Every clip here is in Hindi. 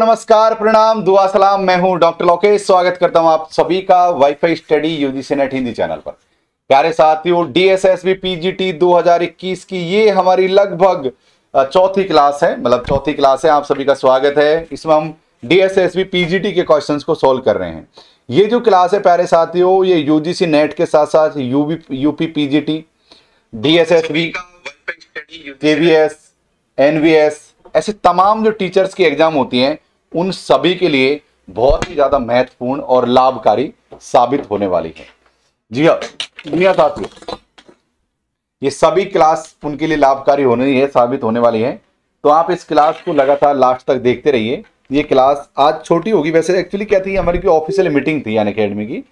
नमस्कार प्रणाम दुआ सलाम मैं हूं डॉक्टर लोकेश स्वागत करता हूं आप सभी का WiFi study UGC NET Hindi channel पर प्यारे साथियों डीएसएसबी पीजीटी 2021 की ये हमारी लगभग चौथी क्लास है मतलब चौथी क्लास है आप सभी का स्वागत है इसमें हम डीएसएसबी पीजीटी के क्वेश्चंस को सोल्व कर रहे हैं ये जो क्लास है प्यारे साथियों ये यूजीसी नेट के साथ साथ यूबी UP PGT DSSSB KVS NVS ऐसे तमाम जो टीचर्स की एग्जाम होती हैं उन सभी के लिए बहुत ही ज़्यादा महत्वपूर्ण और लाभकारी साबित होने वाली है जी हाँ दुनिया साथियों ये सभी क्लास उनके लिए लाभकारी होने है साबित होने वाली है तो आप इस क्लास को लगातार लास्ट तक देखते रहिए ये क्लास आज छोटी होगी वैसे एक्चुअली क्या थी हमारी की ऑफिशियल मीटिंग थी यानी अकेडमी की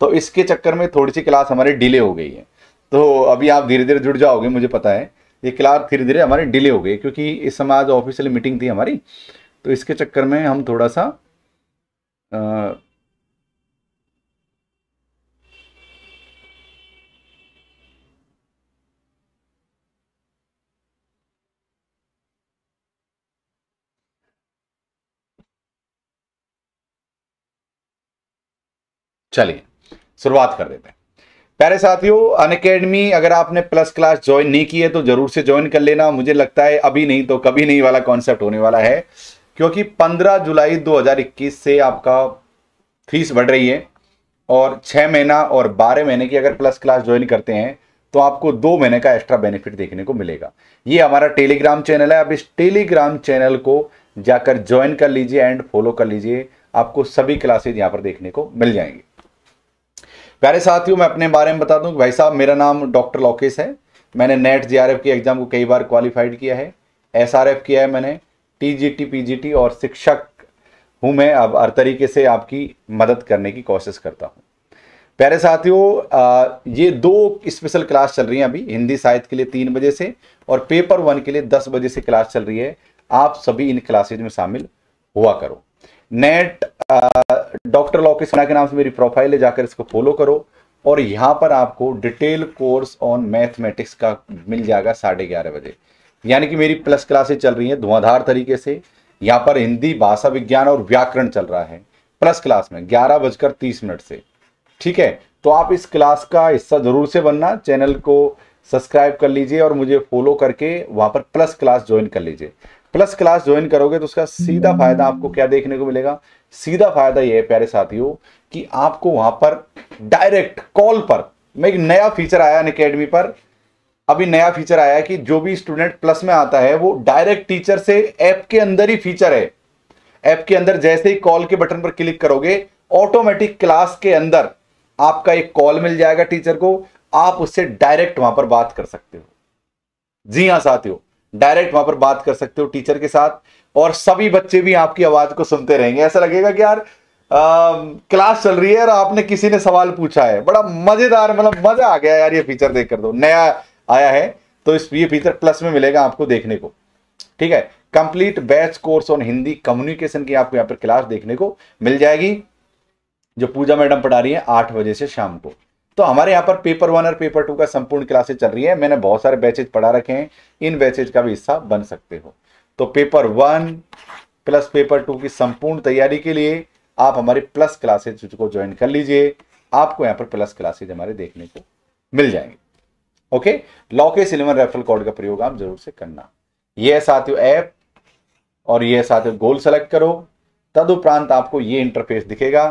तो इसके चक्कर में थोड़ी सी क्लास हमारी डिले हो गई है तो अभी आप धीरे धीरे जुड़ जाओगे मुझे पता है ये क्लास धीरे धीरे हमारी डिले हो गई क्योंकि इस समय आज ऑफिशियल मीटिंग थी हमारी तो इसके चक्कर में हम थोड़ा सा आ, चलिए शुरुआत कर देते हैं प्यारे साथियों अनकेडमी अगर आपने प्लस क्लास ज्वाइन नहीं की है तो जरूर से ज्वाइन कर लेना मुझे लगता है अभी नहीं तो कभी नहीं वाला कॉन्सेप्ट होने वाला है क्योंकि 15 जुलाई 2021 से आपका फीस बढ़ रही है और छः महीना और बारह महीने की अगर प्लस क्लास ज्वाइन करते हैं तो आपको दो महीने का एक्स्ट्रा बेनिफिट देखने को मिलेगा ये हमारा टेलीग्राम चैनल है आप इस टेलीग्राम चैनल को जाकर ज्वाइन कर लीजिए एंड फॉलो कर लीजिए आपको सभी क्लासेज यहाँ पर देखने को मिल जाएंगे प्यारे साथियों मैं अपने बारे में बता दूं भाई साहब मेरा नाम डॉक्टर लोकेश है मैंने नेट जे की एग्ज़ाम को कई बार क्वालिफाइड किया है एस किया है मैंने टीजीटी पीजीटी और शिक्षक हूं मैं अब हर तरीके से आपकी मदद करने की कोशिश करता हूं प्यारे साथियों ये दो स्पेशल क्लास चल रही हैं अभी हिंदी साहित्य के लिए तीन बजे से और पेपर वन के लिए दस बजे से क्लास चल रही है आप सभी इन क्लासेज में शामिल हुआ करो नेट डॉक्टर लॉकेश के नाम से मेरी प्रोफाइल है जाकर इसको फॉलो करो और यहाँ पर आपको डिटेल कोर्स ऑन मैथमेटिक्स का मिल जाएगा साढ़े ग्यारह बजे यानी कि मेरी प्लस क्लासेज चल रही हैं धुआंधार तरीके से यहाँ पर हिंदी भाषा विज्ञान और व्याकरण चल रहा है प्लस क्लास में ग्यारह बजकर तीस मिनट से ठीक है तो आप इस क्लास का हिस्सा जरूर से बनना चैनल को सब्सक्राइब कर लीजिए और मुझे फॉलो करके वहां पर प्लस क्लास ज्वाइन कर लीजिए प्लस क्लास ज्वाइन करोगे तो उसका सीधा फायदा आपको क्या देखने को मिलेगा सीधा फायदा यह है प्यारे साथियों कि आपको वहां पर डायरेक्ट कॉल पर मैं एक नया फीचर आया अन पर अभी नया फीचर आया है कि जो भी स्टूडेंट प्लस में आता है वो डायरेक्ट टीचर से ऐप के अंदर ही फीचर है ऐप के अंदर जैसे ही कॉल के बटन पर क्लिक करोगे ऑटोमेटिक क्लास के अंदर आपका एक कॉल मिल जाएगा टीचर को आप उससे डायरेक्ट वहां पर बात कर सकते हो जी हां साथियों डायरेक्ट वहां पर बात कर सकते हो टीचर के साथ और सभी बच्चे भी आपकी आवाज को सुनते रहेंगे ऐसा लगेगा कि यार आ, क्लास चल रही है और आपने किसी ने सवाल पूछा है बड़ा मजेदार मतलब मजा आ गया यार ये फीचर देख कर दो तो। नया आया है तो इस ये फीचर प्लस में मिलेगा आपको देखने को ठीक है complete batch course on Hindi communication की आपको यहाँ पर क्लास देखने को मिल जाएगी जो पूजा मैडम पढ़ा रही है आठ बजे से शाम को तो हमारे यहाँ पर पेपर वन और पेपर टू का संपूर्ण क्लासेज चल रही है मैंने बहुत सारे बैचेज पढ़ा रखे हैं इन बैचेज का भी हिस्सा बन सकते हो तो paper one plus paper two की संपूर्ण तैयारी के लिए आप हमारे प्लस क्लासेज को ज्वाइन कर लीजिए आपको यहाँ पर प्लस क्लासेज हमारे देखने को मिल जाएंगे ओके लॉके सिलेमन रेफरल कोड का प्रयोग आप जरूर से करना ये साथियों ऐप और ये साथियों गोल सेलेक्ट करो तदुपरांत आपको ये इंटरफेस दिखेगा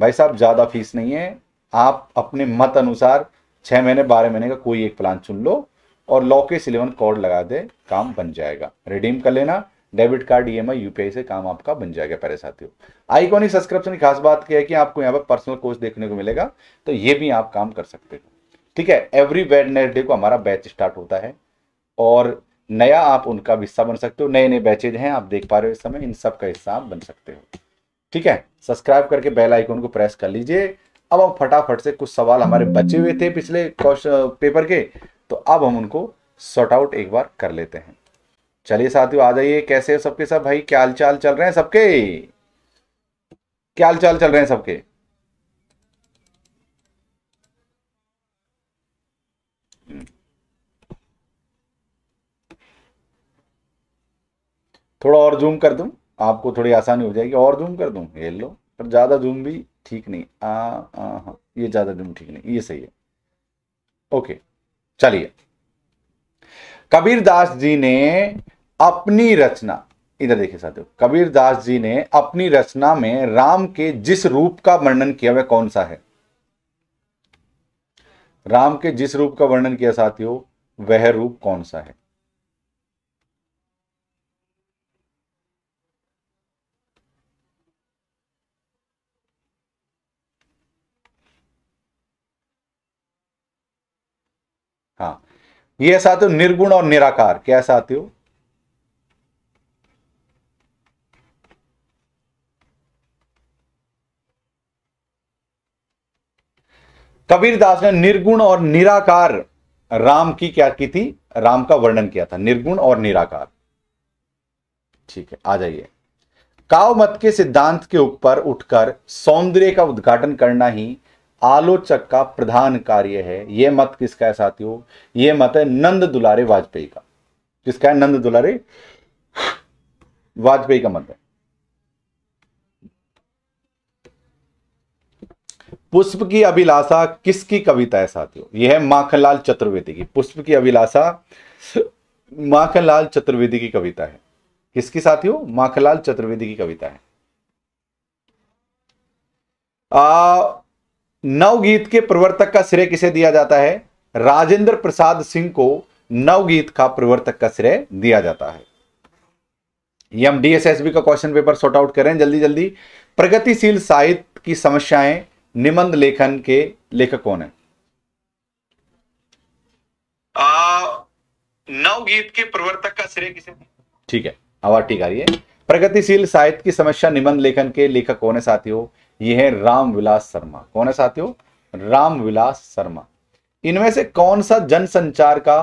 भाई साहब ज़्यादा फीस नहीं है आप अपने मत अनुसार छह महीने बारह महीने का कोई एक प्लान चुन लो और लॉके सिलेवन कोड लगा दे काम बन जाएगा रिडीम कर लेना डेबिट कार्ड ईएमआई यूपीआई से काम आपका बन जाएगा पहले साथियों आइकॉनिक सब्सक्रिप्शन की खास बात क्या है कि आपको यहाँ पर पर्सनल कोर्स देखने को मिलेगा तो ये भी आप काम कर सकते हो ठीक है एवरी वेडनेसडे को हमारा बैच स्टार्ट होता है और नया आप उनका हिस्सा बन सकते हो नए नए बैचेज हैं आप देख पा रहे हो इस समय इन सब का हिस्सा आप बन सकते हो ठीक है सब्सक्राइब करके बेल आइकन को प्रेस कर लीजिए अब हम फटाफट से कुछ सवाल हमारे बचे हुए थे पिछले क्वेश्चन पेपर के तो अब हम उनको सॉर्ट आउट एक बार कर लेते हैं चलिए साथियों आ जाइए कैसे हो सबके सब भाई क्या हाल चाल चल रहे हैं सबके क्या हाल चाल चल रहे हैं सबके थोड़ा और जूम कर दूं आपको थोड़ी आसानी हो जाएगी और जूम कर दूं ये लो पर ज़्यादा जूम भी ठीक नहीं आ, आ हाँ ये ज़्यादा जूम ठीक नहीं ये सही है ओके चलिए कबीर दास जी ने अपनी रचना इधर देखिए साथियों कबीर दास जी ने अपनी रचना में राम के जिस रूप का वर्णन किया वह कौन सा है राम के जिस रूप का वर्णन किया साथियों वह रूप कौन सा है ये साथ हो निर्गुण और निराकार क्या ऐसा आते हो कबीर दास ने निर्गुण और निराकार राम की क्या की थी राम का वर्णन किया था निर्गुण और निराकार ठीक है आ जाइए काव मत के सिद्धांत के ऊपर उठकर सौंदर्य का उद्घाटन करना ही आलोचक का प्रधान कार्य है यह मत किसका है साथियों यह मत है नंद दुलारे वाजपेयी का किसका है नंद दुलारे वाजपेयी का मत है पुष्प की अभिलाषा किसकी कविता है साथियों यह है माखनलाल चतुर्वेदी की पुष्प की अभिलाषा माखनलाल चतुर्वेदी की कविता है किसकी साथियों माखनलाल चतुर्वेदी की कविता है आ, नवगीत के प्रवर्तक का श्रेय किसे दिया जाता है राजेंद्र प्रसाद सिंह को नवगीत का प्रवर्तक का श्रेय दिया जाता है यह हम डीएसएसबी का क्वेश्चन पेपर सॉर्ट आउट करें जल्दी जल्दी प्रगतिशील साहित्य की समस्याएं निबंध लेखन के लेखक कौन है नवगीत के प्रवर्तक का श्रेय किसे ठीक है आवाज ठीक आ रही है प्रगतिशील साहित्य की समस्या निबंध लेखन के लेखक कौन है साथियों ये है राम विलास शर्मा कौन है साथियों राम विलास शर्मा इनमें से कौन सा जनसंचार का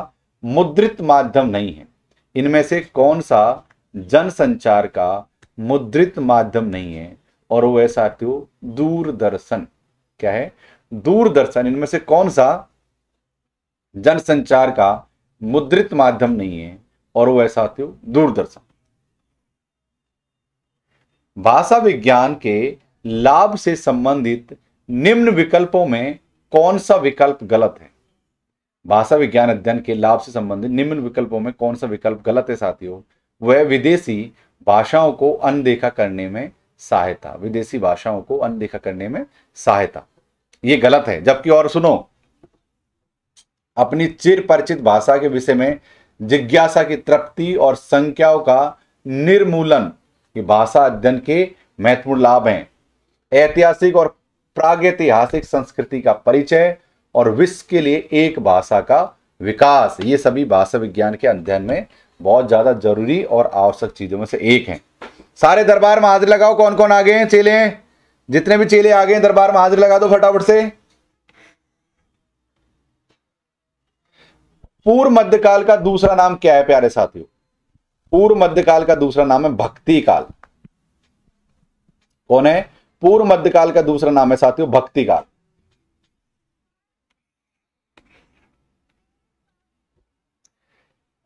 मुद्रित माध्यम नहीं है इनमें से कौन सा जनसंचार का मुद्रित माध्यम नहीं है और वो है साथियों दूरदर्शन क्या है दूरदर्शन इनमें से कौन सा जनसंचार का मुद्रित माध्यम नहीं है और वो है साथियों दूरदर्शन भाषा विज्ञान के लाभ से संबंधित निम्न विकल्पों में कौन सा विकल्प गलत है भाषा विज्ञान अध्ययन के लाभ से संबंधित निम्न विकल्पों में कौन सा विकल्प गलत है साथियों वह विदेशी भाषाओं को अनदेखा करने में सहायता विदेशी भाषाओं को अनदेखा करने में सहायता यह गलत है जबकि और सुनो अपनी चिर परिचित भाषा के विषय में जिज्ञासा की तृप्ति और संख्याओं का निर्मूलन ये भाषा अध्ययन के महत्वपूर्ण लाभ हैं ऐतिहासिक और प्रागैतिहासिक संस्कृति का परिचय और विश्व के लिए एक भाषा का विकास ये सभी भाषा विज्ञान के अध्ययन में बहुत ज़्यादा जरूरी और आवश्यक चीज़ों में से एक है सारे दरबार में हाजिर लगाओ कौन कौन आ गए हैं चेले जितने भी चेले आ गए दरबार में हाजिर लगा दो फटाफट से पूर्व मध्यकाल का दूसरा नाम क्या है प्यारे साथियों पूर्व मध्यकाल का दूसरा नाम है भक्ति काल कौन है पूर्व मध्यकाल का दूसरा नाम है साथियों भक्ति काल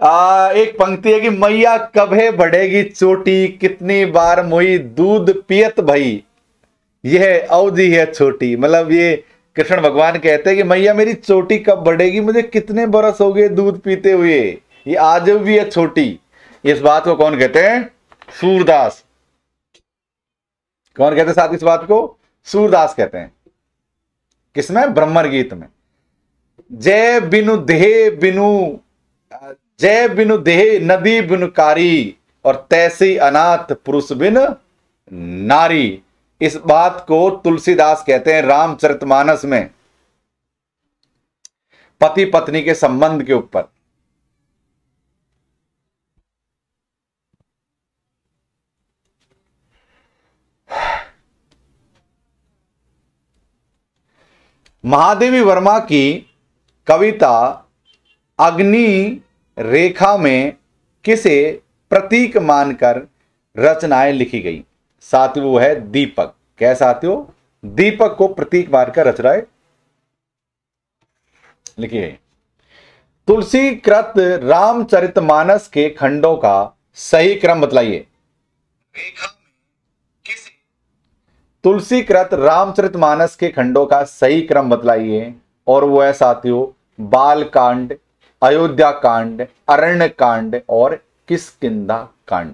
आ, एक पंक्ति है कि मैया कभे बढ़ेगी चोटी कितनी बार मोई दूध पियत भई यह अवधि है छोटी मतलब ये कृष्ण भगवान कहते हैं कि मैया मेरी चोटी कब बढ़ेगी मुझे कितने बरस हो गए दूध पीते हुए ये आज भी है छोटी इस बात को कौन कहते हैं सूरदास कौन कहते हैं साथ इस बात को सूरदास कहते हैं किसमें ब्रह्मर गीत में जय बिनु देह बिनु जय बिनु देह नदी बिनु कारी और तैसी अनाथ पुरुष बिन नारी इस बात को तुलसीदास कहते हैं रामचरितमानस में पति पत्नी के संबंध के ऊपर महादेवी वर्मा की कविता अग्नि रेखा में किसे प्रतीक मानकर रचनाएं लिखी गई साथ वो है दीपक क्या साथियों दीपक को प्रतीक मानकर रचनाएं लिखी गई तुलसी कृत रामचरितमानस के खंडों का सही क्रम बतलाइए रेखा तुलसी कृत रामचरित मानस के खंडों का सही क्रम बतलाइए और वो है साथियों बाल कांड अयोध्या कांड अरण्य कांड और किसकिदा कांड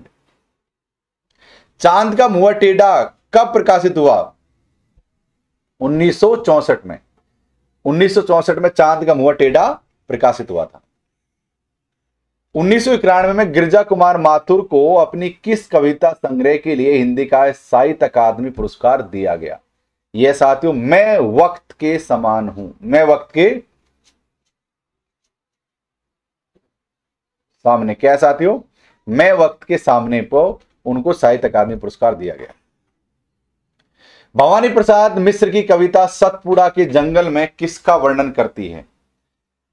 चांद का मुआ टेडा कब प्रकाशित हुआ 1964 में 1964 में चांद का मुआ टेडा प्रकाशित हुआ था उन्नीस में गिरजा कुमार माथुर को अपनी किस कविता संग्रह के लिए हिंदी का साहित्य अकादमी पुरस्कार दिया गया यह साथियों मैं वक्त के समान हूं मैं वक्त के सामने क्या साथियों मैं वक्त के सामने पर उनको साहित्य अकादमी पुरस्कार दिया गया भवानी प्रसाद मिश्र की कविता सतपुड़ा के जंगल में किसका वर्णन करती है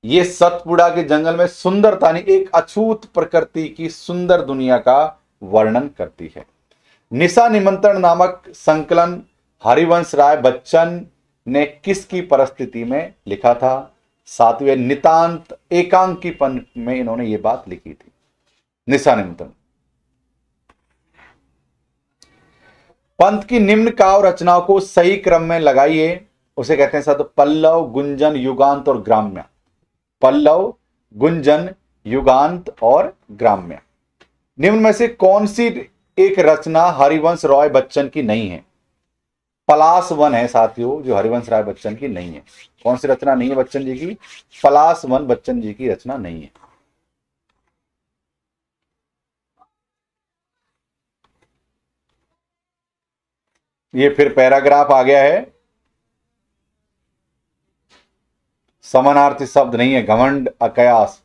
ये सतपुड़ा के जंगल में सुंदरता नहीं एक अछूत प्रकृति की सुंदर दुनिया का वर्णन करती है निशा निमंत्रण नामक संकलन हरिवंश राय बच्चन ने किसकी परिस्थिति में लिखा था सातवें नितांत एकांकीपन में इन्होंने ये बात लिखी थी निशा निमंत्रण पंत की निम्न काव रचनाओं को सही क्रम में लगाइए उसे कहते हैं सत पल्लव गुंजन युगांत और ग्राम्या पल्लव गुंजन युगांत और ग्राम्य निम्न में से कौन सी एक रचना हरिवंश रॉय बच्चन की नहीं है पलास वन है साथियों जो हरिवंश राय बच्चन की नहीं है कौन सी रचना नहीं है बच्चन जी की पलास वन बच्चन जी की रचना नहीं है ये फिर पैराग्राफ आ गया है समानार्थी शब्द नहीं है घमंड अकयास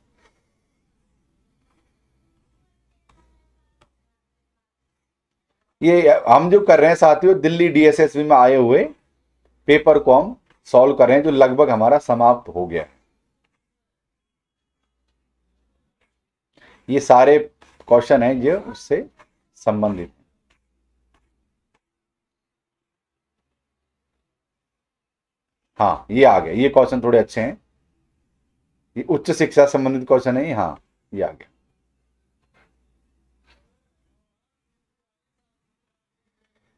ये हम जो कर रहे हैं साथियों दिल्ली डीएसएसबी में आए हुए पेपर को हम सॉल्व कर रहे हैं जो लगभग हमारा समाप्त हो गया ये सारे क्वेश्चन हैं जो उससे संबंधित हाँ ये आ गया ये क्वेश्चन थोड़े अच्छे हैं ये उच्च शिक्षा संबंधित क्वेश्चन है हाँ ये आ गया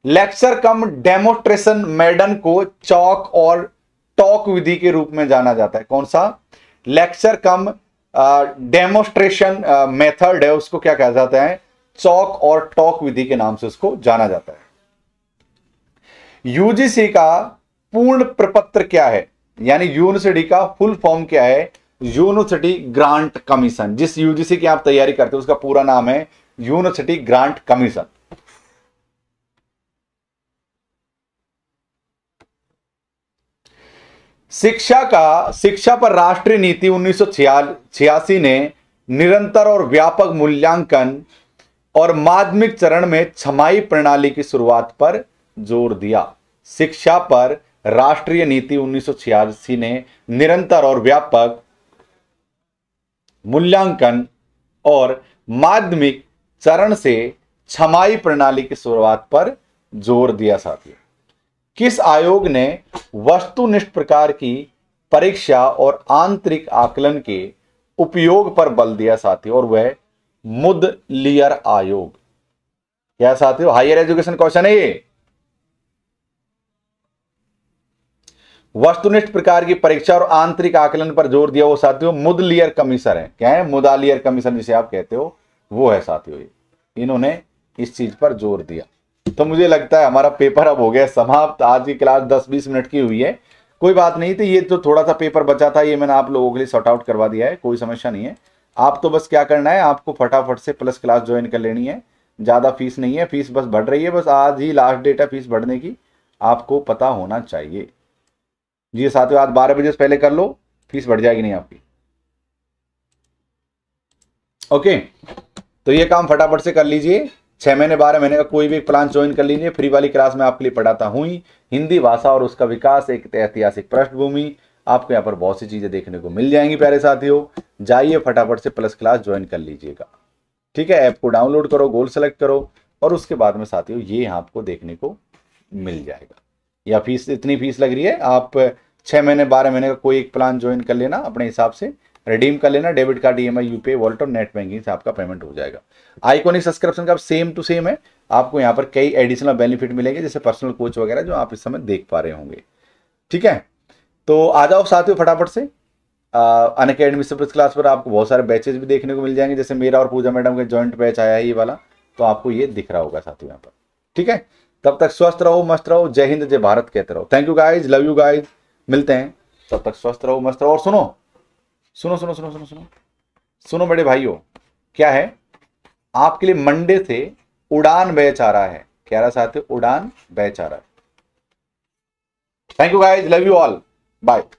लेक्चर कम डेमोस्ट्रेशन मेडन को चौक और टॉक विधि के रूप में जाना जाता है कौन सा लेक्चर कम डेमोस्ट्रेशन मेथड है उसको क्या कहा जाता है चौक और टॉक विधि के नाम से उसको जाना जाता है यूजीसी का पूर्ण प्रपत्र क्या है यानी यूनिवर्सिटी का फुल फॉर्म क्या है यूनिवर्सिटी ग्रांट कमीशन जिस यूजीसी की आप तैयारी करते हो उसका पूरा नाम है यूनिवर्सिटी ग्रांट कमीशन शिक्षा का शिक्षा पर राष्ट्रीय नीति उन्नीस ने निरंतर और व्यापक मूल्यांकन और माध्यमिक चरण में छमाई प्रणाली की शुरुआत पर जोर दिया शिक्षा पर राष्ट्रीय नीति उन्नीस ने निरंतर और व्यापक मूल्यांकन और माध्यमिक चरण से छमाई प्रणाली की शुरुआत पर जोर दिया साथी किस आयोग ने वस्तुनिष्ठ प्रकार की परीक्षा और आंतरिक आकलन के उपयोग पर बल दिया साथी और वह मुद लियर आयोग क्या साथियों हायर एजुकेशन क्वेश्चन है ये वस्तुनिष्ठ प्रकार की परीक्षा और आंतरिक आकलन पर जोर दिया वो साथियों मुदलियर कमीशन है क्या है मुदालियर कमीशन जिसे आप कहते हो वो है साथियों इन्होंने इस चीज पर जोर दिया तो मुझे लगता है हमारा पेपर अब हो गया समाप्त आज की क्लास दस बीस मिनट की हुई है कोई बात नहीं थी ये तो थोड़ा सा पेपर बचा था ये मैंने आप लोगों के लिए सॉर्ट आउट करवा दिया है कोई समस्या नहीं है आप तो बस क्या करना है आपको फटाफट से प्लस क्लास ज्वाइन कर लेनी है ज़्यादा फीस नहीं है फीस बस बढ़ रही है बस आज ही लास्ट डेट है फीस बढ़ने की आपको पता होना चाहिए जी साथियों आज बारह बजे से पहले कर लो फीस बढ़ जाएगी नहीं आपकी ओके तो ये काम फटाफट से कर लीजिए छह महीने बारह महीने का कोई भी प्लान ज्वाइन कर लीजिए फ्री वाली क्लास में आपके लिए पढ़ाता हूँ ही हिंदी भाषा और उसका विकास एक ऐतिहासिक पृष्ठभूमि आपको यहाँ पर बहुत सी चीज़ें देखने को मिल जाएंगी प्यारे साथियों जाइए फटाफट से प्लस क्लास ज्वाइन कर लीजिएगा ठीक है ऐप को डाउनलोड करो गोल सेलेक्ट करो और उसके बाद में साथियों ये आपको देखने को मिल जाएगा या फीस इतनी फीस लग रही है आप छः महीने बारह महीने का कोई एक प्लान ज्वाइन कर लेना अपने हिसाब से रिडीम कर लेना debit card E M I UPI wallet और नेट बैंकिंग से आपका पेमेंट हो जाएगा आइकोनिक सब्सक्रिप्शन का सेम टू सेम है आपको यहाँ पर कई एडिशनल बेनिफिट मिलेंगे जैसे पर्सनल कोच वगैरह जो आप इस समय देख पा रहे होंगे ठीक है तो आ जाओ साथियों फटाफट से अन अकेडमी सप्रेस क्लास पर आपको बहुत सारे बैचेज भी देखने को मिल जाएंगे जैसे मेरा और पूजा मैडम का ज्वाइंट बैच आया है ये वाला तो आपको ये दिख रहा होगा साथियों यहाँ पर ठीक है तब तक स्वस्थ रहो मस्त रहो जय हिंद जय भारत कहते रहो thank you guys love you guys मिलते हैं तब तक स्वस्थ रहो मस्त रहो और सुनो सुनो सुनो सुनो सुनो सुनो सुनो बड़े भाइयों क्या है आपके लिए मंडे से उड़ान बैच आ रहा है क्या रहा साथ उड़ान बैच आ रहा है thank you guys love you all bye